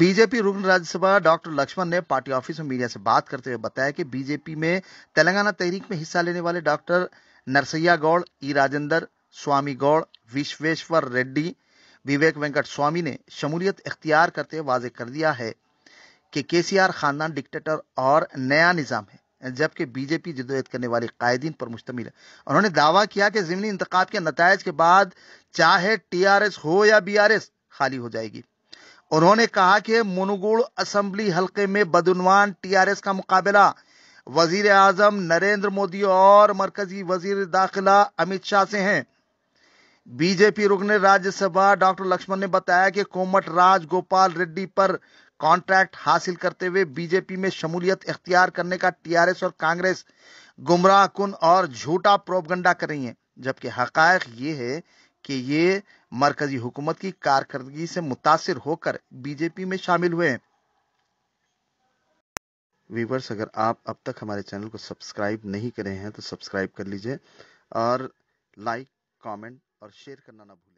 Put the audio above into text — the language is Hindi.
बीजेपी रुकन राज्यसभा डॉक्टर लक्ष्मण ने पार्टी ऑफिस में मीडिया से बात करते हुए बताया कि बीजेपी में तेलंगाना तहरीक में हिस्सा लेने वाले डॉक्टर नरसैया गौड़ ई राजेंद्र स्वामी गौड़ विश्वेश्वर रेड्डी विवेक वेंकट स्वामी ने शमूलियत इख्तियार करते हुए वाजे कर दिया है कि केसीआर खानदान डिक्टेटर और नया निज़ाम है जबकि बीजेपी जदोयत करने वाले कायदीन पर मुश्तमिल है उन्होंने दावा किया कि जमनी इंतकाब के नतज के बाद चाहे टी हो या बी खाली हो जाएगी उन्होंने कहा कि मुनगुड़ असम्बली हलके में बदनवान टीआरएस का मुकाबला वजीर आजम नरेंद्र मोदी और मरकजी वजीर दाखिला अमित शाह से हैं बीजेपी रुकन राज्यसभा डॉक्टर लक्ष्मण ने बताया कि कोमट राज गोपाल रेड्डी पर कॉन्ट्रैक्ट हासिल करते हुए बीजेपी में शमूलियत इख्तियार करने का टीआरएस और कांग्रेस गुमराह कन और झूठा प्रोपगंडा कर रही है जबकि हकायक ये है कि ये मरकजी हुकूमत की कारकर्दगी से मुतासर होकर बीजेपी में शामिल हुए वीवर्स अगर आप अब तक हमारे चैनल को सब्सक्राइब नहीं करे हैं तो सब्सक्राइब कर लीजिए और लाइक कमेंट और शेयर करना ना भूलें